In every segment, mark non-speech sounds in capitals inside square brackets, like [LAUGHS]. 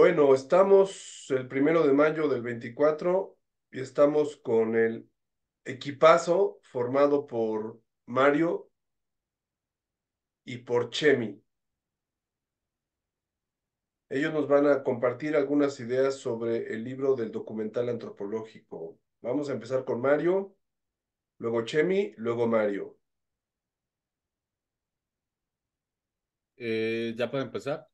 Bueno, estamos el primero de mayo del 24 y estamos con el equipazo formado por Mario y por Chemi. Ellos nos van a compartir algunas ideas sobre el libro del documental antropológico. Vamos a empezar con Mario, luego Chemi, luego Mario. Eh, ¿Ya puedo empezar?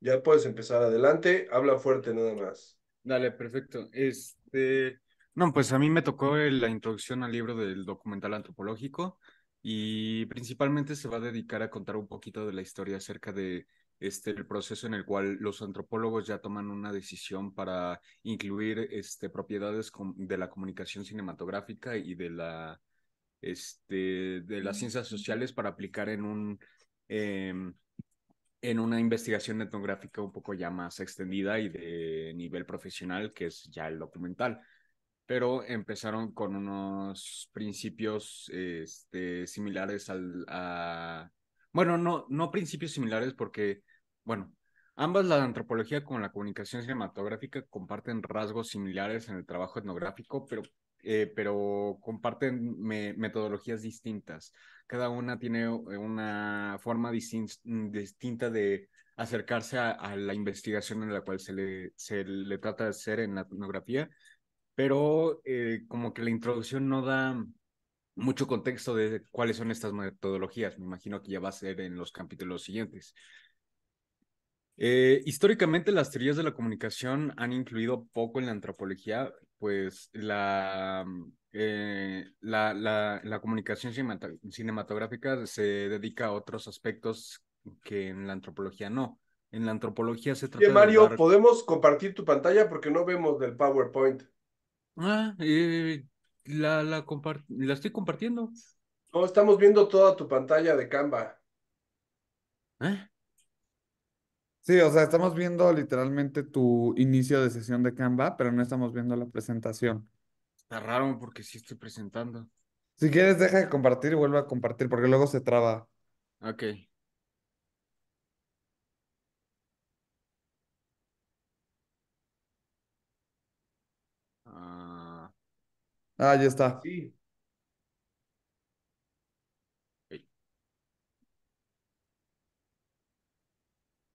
Ya puedes empezar adelante, habla fuerte nada más. Dale, perfecto. Este, no, pues a mí me tocó la introducción al libro del documental antropológico y principalmente se va a dedicar a contar un poquito de la historia acerca de este, el proceso en el cual los antropólogos ya toman una decisión para incluir este, propiedades de la comunicación cinematográfica y de, la, este, de las mm. ciencias sociales para aplicar en un, em, en una investigación etnográfica un poco ya más extendida y de nivel profesional, que es ya el documental. Pero empezaron con unos principios este, similares al... Bueno, no, no principios similares porque, bueno, ambas la antropología con la comunicación cinematográfica comparten rasgos similares en el trabajo etnográfico, pero eh, pero comparten metodologías distintas. Cada una tiene eh, una forma mm, distinta de acercarse a, la investigación en la cual se le, trata de hacer en la etnografía, pero eh, como que la introducción no da mucho contexto de cuáles son estas metodologías. Me imagino que ya va a ser en los capítulos siguientes. Eh, históricamente las teorías de la comunicación han incluido poco en la antropología, pues la, mm, eh, la, la, comunicación cinematográfica se dedica a otros aspectos que en la antropología no. En la antropología se trata... de Mario, ¿podemos compartir tu pantalla porque no vemos del PowerPoint? Ah, eh, la, la, la estoy compartiendo. No, estamos viendo toda tu pantalla de Canva. ¿Eh? Sí, o sea, estamos viendo literalmente tu inicio de sesión de Canva, pero no estamos viendo la presentación. Está raro porque sí estoy presentando. Si quieres, deja de compartir y vuelve a compartir porque luego se traba. Ok. Ah, ah ya está. Sí.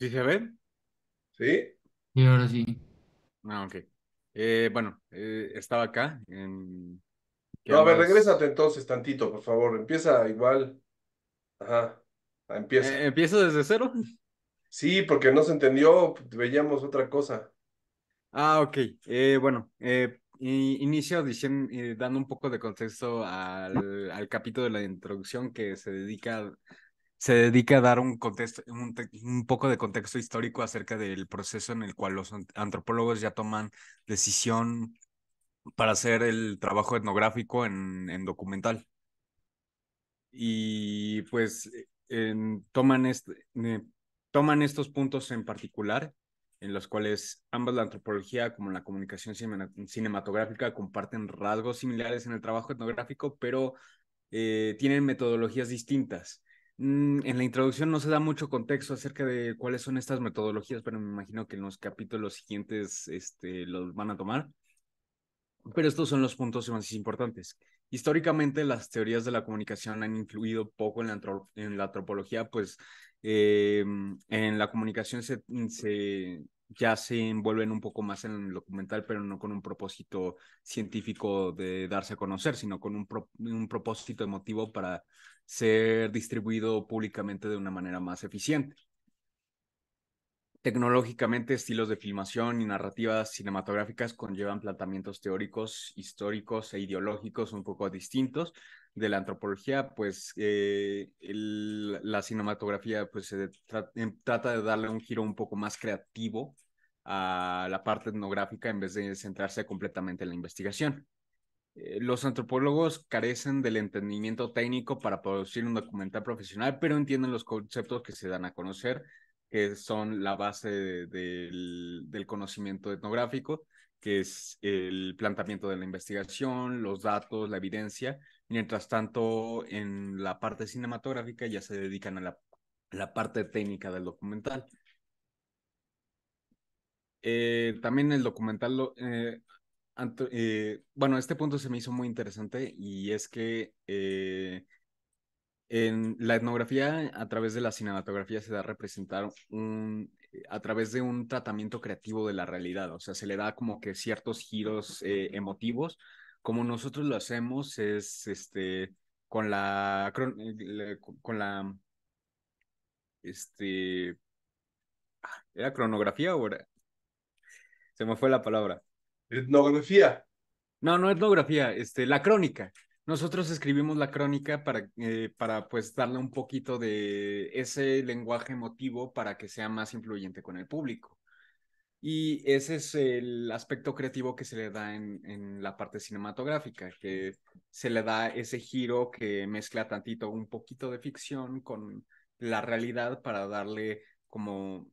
¿Sí se ven? ¿Sí? Y ahora sí. Ah, ok. Eh, bueno, eh, estaba acá. En... No, a ver, regrésate entonces tantito, por favor. Empieza igual. Ajá. Empieza. Eh, ¿Empieza desde cero? Sí, porque no se entendió, veíamos otra cosa. Ah, ok. Eh, bueno, inicio diciendo, dando un poco de contexto al, al capítulo de la introducción que se dedica se dedica a dar un, contexto, un, poco de contexto histórico acerca del proceso en el cual los antropólogos ya toman decisión para hacer el trabajo etnográfico en, en documental. Y pues e, toman, este, toman estos puntos en particular, en los cuales ambas la antropología como la comunicación cinematográfica comparten rasgos similares en el trabajo etnográfico, pero eh, tienen metodologías distintas Mm, en la introducción no se da mucho contexto acerca de cuáles son estas metodologías, pero me imagino que en los capítulos siguientes este, los van a tomar. Pero estos son los puntos más importantes. Históricamente, las teorías de la comunicación han influido poco en la, antropología, pues em, en la comunicación se, ya se envuelven un poco más en el documental, pero no con un propósito científico de darse a conocer, sino con un, un propósito emotivo para ser distribuido públicamente de una manera más eficiente. Tecnológicamente, estilos de filmación y narrativas cinematográficas conllevan planteamientos teóricos, históricos e ideológicos un poco distintos de la antropología, pues eh, la cinematografía pues, em, trata de darle un giro un poco más creativo a la parte etnográfica en vez de centrarse completamente en la investigación. Eh, los antropólogos carecen del entendimiento técnico para producir un documental profesional, pero entienden los conceptos que se dan a conocer, que son la base del, del, conocimiento etnográfico, que es el planteamiento de la investigación, los datos, la evidencia. Mientras tanto, en la parte cinematográfica ya se dedican a la, la parte técnica del documental. Eh, también el documental, eh, eh, bueno, este punto se me hizo muy interesante y es que eh, en la etnografía, a través de la cinematografía, se da a representar un, eh, a través de un tratamiento creativo de la realidad, o sea, se le da como que ciertos giros emotivos, como nosotros lo hacemos es este, con la, con la, este, ah, ¿era cronografía o Se me fue la palabra Etnografía. No, no etnografía, este, la crónica. Nosotros escribimos la crónica para, eh, para pues darle un poquito de ese lenguaje emotivo para que sea más influyente con el público. Y ese es el aspecto creativo que se le da en, en la parte cinematográfica, que se le da ese giro que mezcla tantito un poquito de ficción con la realidad para darle como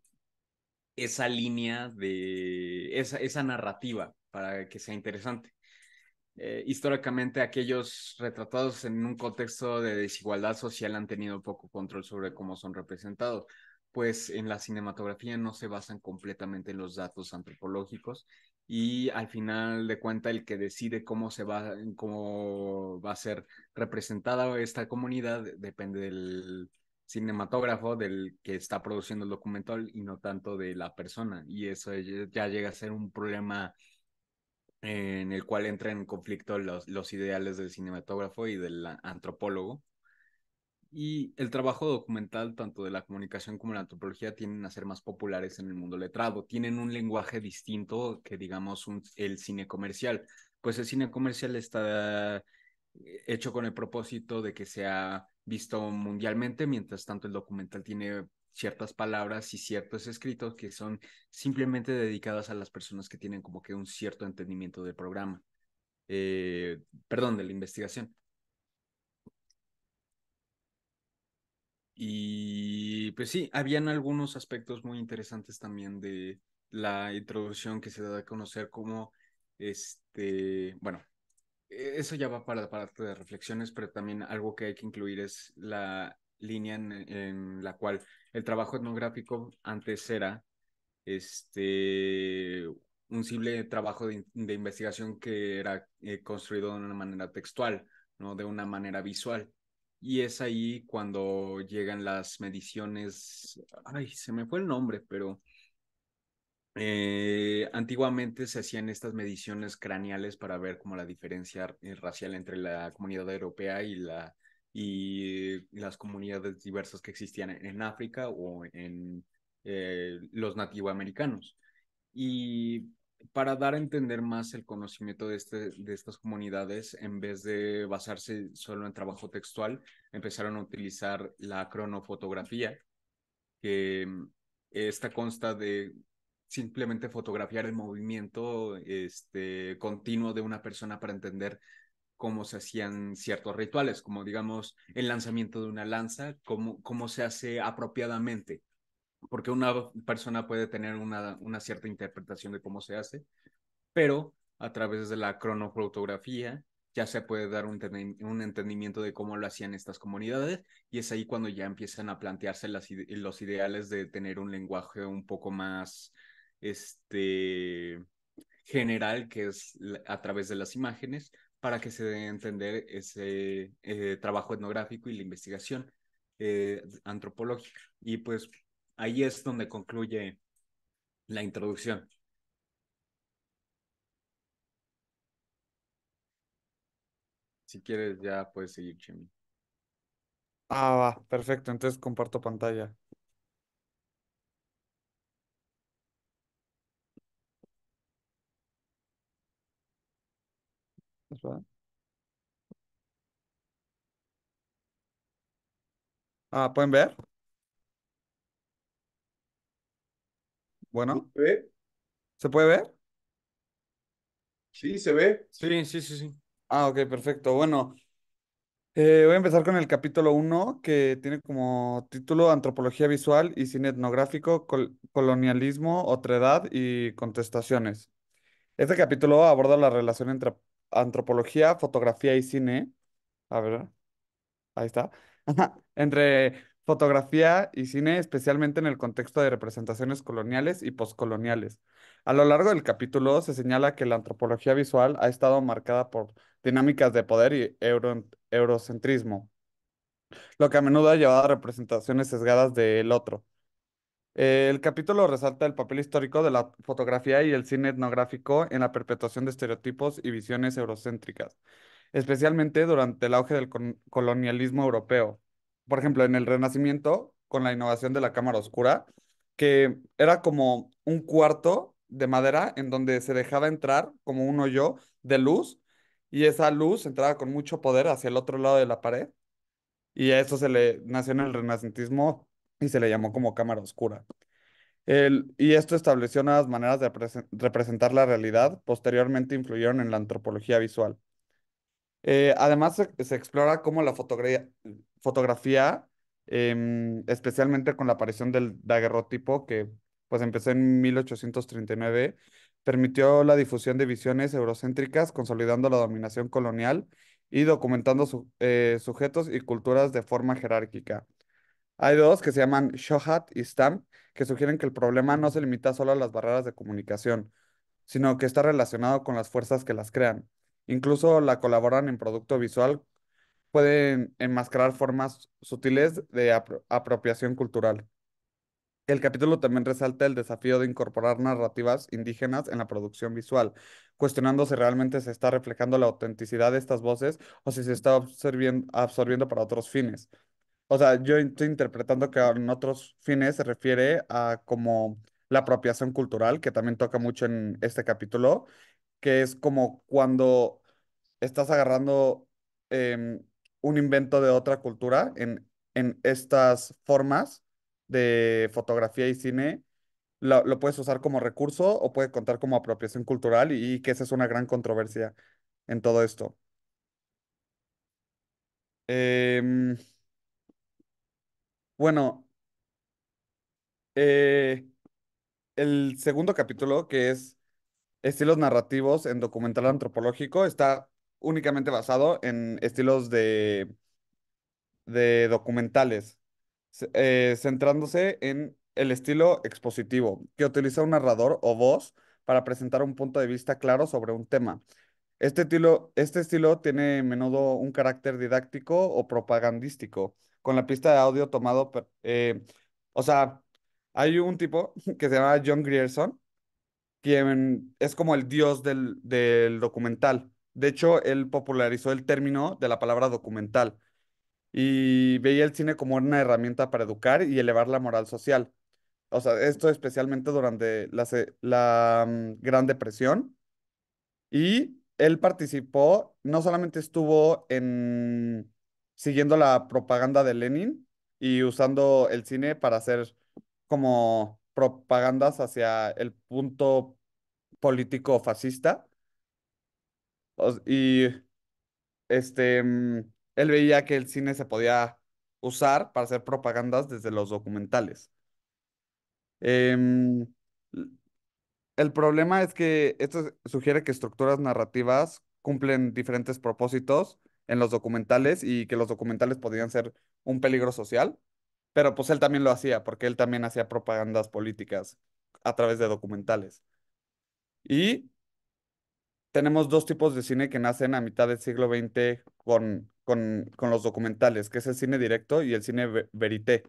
esa línea de esa, esa narrativa para que sea interesante. Eh, históricamente aquellos retratados en un contexto de desigualdad social han tenido poco control sobre cómo son representados, pues en la cinematografía no se basan completamente en los datos antropológicos y al final de cuenta el que decide cómo se va cómo va a ser representada esta comunidad depende del cinematógrafo del que está produciendo el documental y no tanto de la persona y eso ya llega a ser un problema en el cual entran en conflicto los, los ideales del cinematógrafo y del antropólogo. Y el trabajo documental, tanto de la comunicación como de la antropología, tienden a ser más populares en el mundo letrado. Tienen un lenguaje distinto que, digamos, el cine comercial. Pues el cine comercial está hecho con el propósito de que sea visto mundialmente, mientras tanto el documental tiene ciertas palabras y ciertos escritos que son simplemente dedicadas a las personas que tienen como que un cierto entendimiento del programa, eh, perdón, de la investigación. Y pues sí, habían algunos aspectos muy interesantes también de la introducción que se da a conocer como, este, bueno, e-, eso ya va para la parte de reflexiones, pero también algo que hay que incluir es la línea en, la cual el trabajo etnográfico antes era este, un simple trabajo de, de investigación que era eh, construido de una manera textual, ¿no? de una manera visual. Y es ahí cuando llegan las mediciones, ay, se me fue el nombre, pero eh, antiguamente se hacían estas mediciones craneales para ver como la diferencia eh, racial entre la comunidad europea y la y las comunidades diversas que existían e-, en, África o en eh, los nativoamericanos. Y para dar a entender más el conocimiento de, este, de estas comunidades, en vez de basarse solo en trabajo textual, empezaron a utilizar la cronofotografía, que mm, esta consta de simplemente fotografiar el movimiento este, continuo de una persona para entender cómo se hacían ciertos rituales, como digamos el lanzamiento de una lanza, cómo, cómo se hace apropiadamente, porque una persona puede tener una, una cierta interpretación de cómo se hace, pero a través de la cronofotografía ya se puede dar un, un, entendimiento de cómo lo hacían estas comunidades y es ahí cuando ya empiezan a plantearse los ideales de tener un lenguaje un poco más este, general que es a través de las imágenes, para que se dé a entender ese eh, trabajo etnográfico y la investigación eh, antropológica. Y pues ahí es donde concluye la introducción. Si quieres, ya puedes seguir, Chemi. Ah, va, perfecto. Entonces comparto pantalla. Ah, ¿pueden ver? Bueno, ¿Se puede ver? Sí, se ve. Sí, sí, sí, sí. Ah, ok, perfecto. Bueno, eh, voy a empezar con el capítulo 1, que tiene como título Antropología Visual y Cine Etnográfico, Colonialismo, Otredad y Contestaciones. Este capítulo aborda la relación entre antropología, fotografía y cine. A ver, ahí está. Entre fotografía y cine, especialmente en el contexto de representaciones coloniales y poscoloniales. A lo largo del capítulo se señala que la antropología visual ha estado marcada por dinámicas de poder y eurocentrismo, lo que a menudo ha llevado a representaciones sesgadas del otro, eh, el capítulo resalta el papel histórico de la fotografía y el cine etnográfico en la perpetuación de estereotipos y visiones eurocéntricas, especialmente durante el auge del colonialismo europeo. Por ejemplo, en el Renacimiento, con la innovación de la cámara oscura, que era como un cuarto de madera en donde se dejaba entrar como un hoyo de luz y esa luz entraba con mucho poder hacia el otro lado de la pared. Y a eso se le nació en el renacentismo y se le llamó como cámara oscura. y esto estableció nuevas maneras de representar la realidad, posteriormente influyeron en la antropología visual. Eh, además, se, explora cómo la fotografía, em, especialmente con la aparición del daguerrotipo, que pues empezó en 1839, permitió la difusión de visiones eurocéntricas, consolidando la dominación colonial y documentando eh, sujetos y culturas de forma jerárquica. Hay dos que se llaman Shohat y Stamp, que sugieren que el problema no se limita solo a las barreras de comunicación, sino que está relacionado con las fuerzas que las crean. Incluso la colaboran en producto visual, pueden enmascarar formas sutiles de apropiación cultural. El capítulo también resalta el desafío de incorporar narrativas indígenas en la producción visual, cuestionando si realmente se está reflejando la autenticidad de estas voces o si se está absorbiendo para otros fines. O sea, yo estoy interpretando que en otros fines se refiere a como la apropiación cultural, que también toca mucho en este capítulo, que es como cuando estás agarrando em, un invento de otra cultura en, estas formas de fotografía y cine, lo, puedes usar como recurso o puede contar como apropiación cultural y, y que esa es una gran controversia en todo esto. Eh, bueno, eh, el segundo capítulo, que es estilos narrativos en documental antropológico, está únicamente basado en estilos de, documentales, eh, centrándose en el estilo expositivo, que utiliza un narrador o voz para presentar un punto de vista claro sobre un tema. Este estilo, este estilo tiene menudo un carácter didáctico o propagandístico, con la pista de audio tomado, eh, o sea, hay un tipo [LAUGHS] que se llama John Grierson, quien es como el dios del, documental. De hecho, él popularizó el término de la palabra documental y veía el cine como una herramienta para educar y elevar la moral social. O sea, esto especialmente durante la, mm, Gran Depresión. Y él participó, no solamente estuvo en siguiendo la propaganda de Lenin y usando el cine para hacer como propagandas hacia el punto político fascista. Y este, mm, él veía que el cine se podía usar para hacer propagandas desde los documentales. Em, el problema es que esto sugiere que estructuras narrativas cumplen diferentes propósitos en los documentales y que los documentales podían ser un peligro social, pero pues él también lo hacía, porque él también hacía propagandas políticas a través de documentales. Y tenemos dos tipos de cine que nacen a mitad del siglo XX con, con, los documentales, que es el cine directo y el cine verité.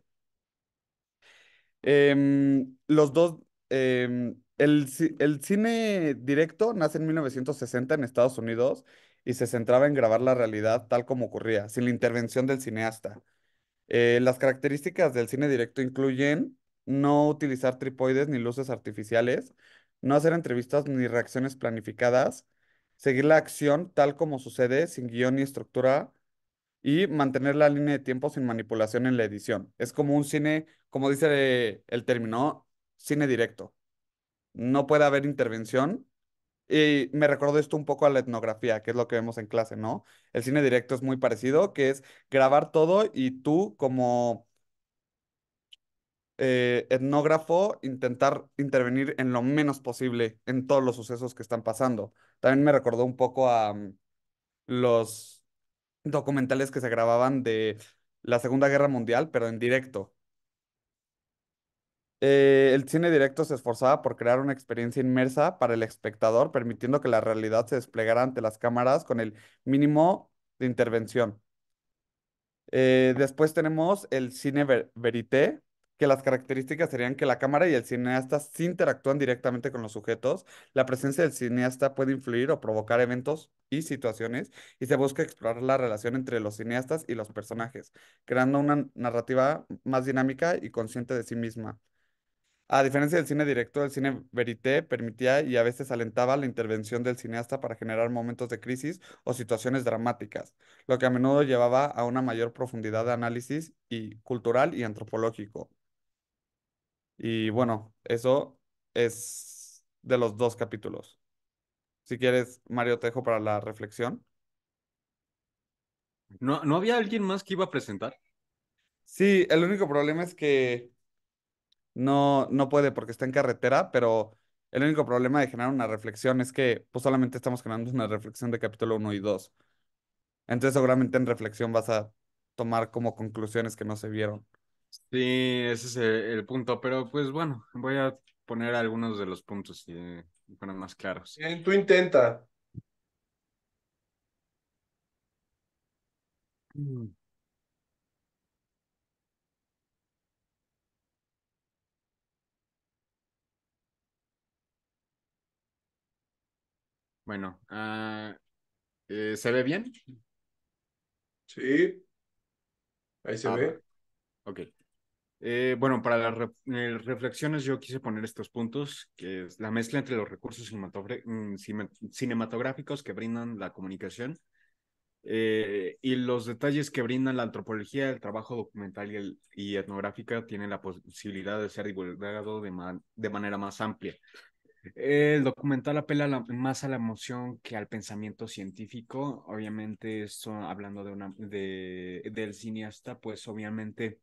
Em, los dos, em, el, el cine directo nace en 1960 en Estados Unidos y se centraba en grabar la realidad tal como ocurría, sin la intervención del cineasta. Eh, las características del cine directo incluyen no utilizar tripoides ni luces artificiales, no hacer entrevistas ni reacciones planificadas, seguir la acción tal como sucede, sin guión ni estructura, y mantener la línea de tiempo sin manipulación en la edición. Es como un cine, como dice el término, cine directo. No puede haber intervención y me recordó esto un poco a la etnografía, que es lo que vemos en clase, ¿no? El cine directo es muy parecido, que es grabar todo y tú como eh, etnógrafo intentar intervenir en lo menos posible en todos los sucesos que están pasando. También me recordó un poco a mm, los documentales que se grababan de la Segunda Guerra Mundial, pero en directo, eh, el cine directo se esforzaba por crear una experiencia inmersa para el espectador, permitiendo que la realidad se desplegara ante las cámaras con el mínimo de intervención. Eh, después tenemos el cine verité, que las características serían que la cámara y el cineasta se interactúan directamente con los sujetos, la presencia del cineasta puede influir o provocar eventos y situaciones, y se busca explorar la relación entre los cineastas y los personajes, creando una narrativa más dinámica y consciente de sí misma. A diferencia del cine directo, el cine verité permitía y a veces alentaba la intervención del cineasta para generar momentos de crisis o situaciones dramáticas, lo que a menudo llevaba a una mayor profundidad de análisis y cultural y antropológico. Y bueno, eso es de los dos capítulos. Si quieres, Mario Tejo para la reflexión. ¿No, ¿no había alguien más que iba a presentar? Sí, el único problema es que no, no puede porque está en carretera, pero el único problema de generar una reflexión es que pues solamente estamos generando una reflexión de capítulo 1 y 2. Entonces seguramente en reflexión vas a tomar como conclusiones que no se vieron. Sí, ese es e, el, punto, pero pues bueno, voy a poner algunos de los puntos y fueron eh, más claros. tú intenta. Mm. Bueno, ah, eh, ¿se ve bien? Sí. Ahí se ah, ve. Ok. Eh, bueno, para las eh, reflexiones yo quise poner estos puntos, que es la mezcla entre los recursos mm, cinematográficos que brindan la comunicación y los detalles que brindan la antropología, el trabajo documental y, etnográfica tienen la posibilidad de ser divulgado de manera más amplia. El documental apela más a la emoción que al pensamiento científico. Obviamente, esto hablando de una de, del cineasta, pues obviamente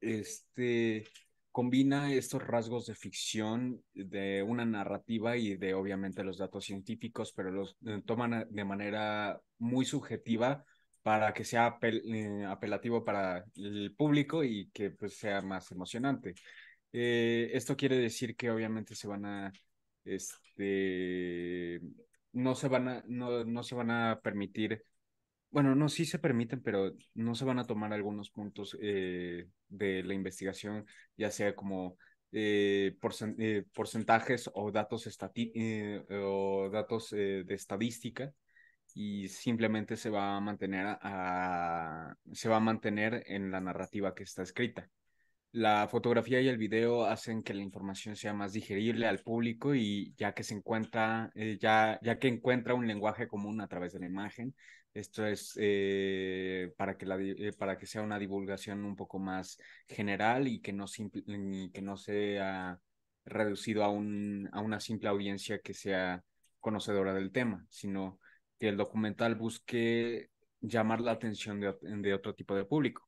este combina estos rasgos de ficción, de una narrativa y de obviamente los datos científicos, pero los eh, toman de manera muy subjetiva para que sea eh, apelativo para el público y que pues, sea más emocionante. Eh, esto quiere decir que obviamente se van a, este, no se van a, no, no se van a permitir, bueno, no, sí se permiten, pero no se van a tomar algunos puntos eh, de la investigación, ya sea como eh, porcentajes o datos, o datos de estadística y simplemente se va a mantener a, se va a mantener en la narrativa que está escrita. La fotografía y el video hacen que la información sea más digerible al público y ya que se encuentra, eh, ya, ya que encuentra un lenguaje común a través de la imagen, esto es eh, para, que la, eh, para que sea una divulgación un poco más general y que no, que no sea reducido a, un, a una simple audiencia que sea conocedora del tema, sino que el documental busque llamar la atención de otro tipo de público.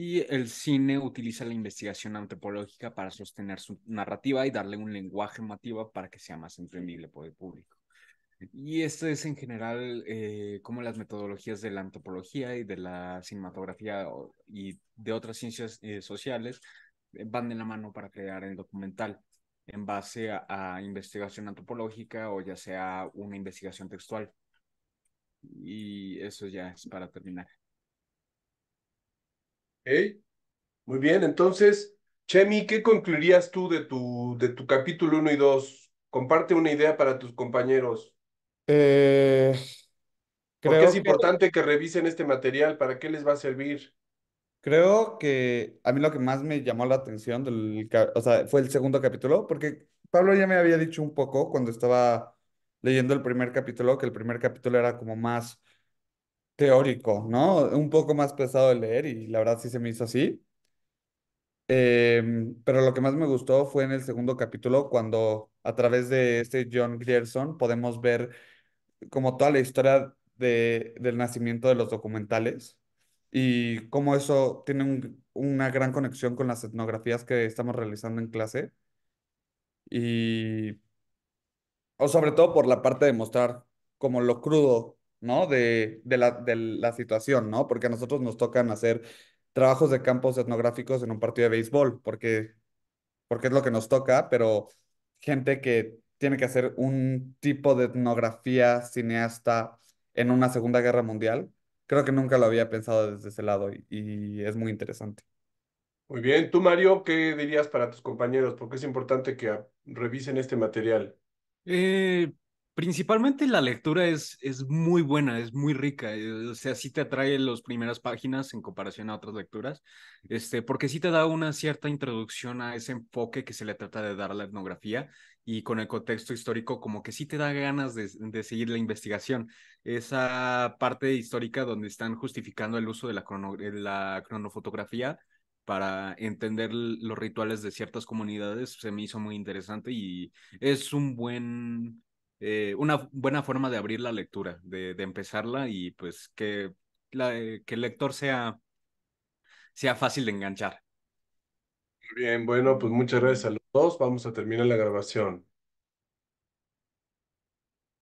Y el cine utiliza la investigación antropológica para sostener su narrativa y darle un lenguaje emotivo para que sea más entendible por el público. Y esto es en general eh, como las metodologías de la antropología y de la cinematografía y de otras ciencias eh, sociales eh, van de la mano para crear el documental en base a investigación antropológica o ya sea una investigación textual. Y eso ya es para terminar. Muy bien, entonces, Chemi, ¿qué concluirías tú de tu, de tu capítulo 1 y 2? Comparte una idea para tus compañeros. Eh, creo que es importante que... revisen este material, ¿para qué les va a servir? Creo que a mí lo que más me llamó la atención del, sea, fue el segundo capítulo, porque Pablo ya me había dicho un poco cuando estaba leyendo el primer capítulo, que el primer capítulo era como más teórico, ¿no? Un poco más pesado de leer y la verdad sí se me hizo así. Em, pero lo que más me gustó fue en el segundo capítulo cuando a través de este John Grierson podemos ver como toda la historia de, del nacimiento de los documentales y cómo eso tiene una gran conexión con las etnografías que estamos realizando en clase. Y, o sobre todo por la parte de mostrar como lo crudo ¿no? De, de, la, situación, ¿no? Porque a nosotros nos tocan hacer trabajos de campos etnográficos en un partido de béisbol, porque, porque es lo que nos toca, pero gente que tiene que hacer un tipo de etnografía cineasta en una Segunda Guerra Mundial, creo que nunca lo había pensado desde ese lado y, y es muy interesante. Muy bien, tú Mario, ¿qué dirías para tus compañeros? Porque es importante que revisen este material. Eh, Principalmente la lectura es, es muy buena, es muy rica, eh, o sea, sí te atrae las primeras páginas en comparación a otras lecturas, este, porque sí te da una cierta introducción a ese enfoque que se le trata de dar a la etnografía y con el contexto histórico como que sí te da ganas de, seguir la investigación. Esa parte histórica donde están justificando el uso de la eh, cronofotografía para entender los rituales de ciertas comunidades se me hizo muy interesante y es un buen eh, una buena forma de abrir la lectura, de, empezarla y pues que, la, eh, que el lector sea, sea fácil de enganchar. Bien, bueno, pues muchas gracias a los dos. Vamos a terminar la grabación.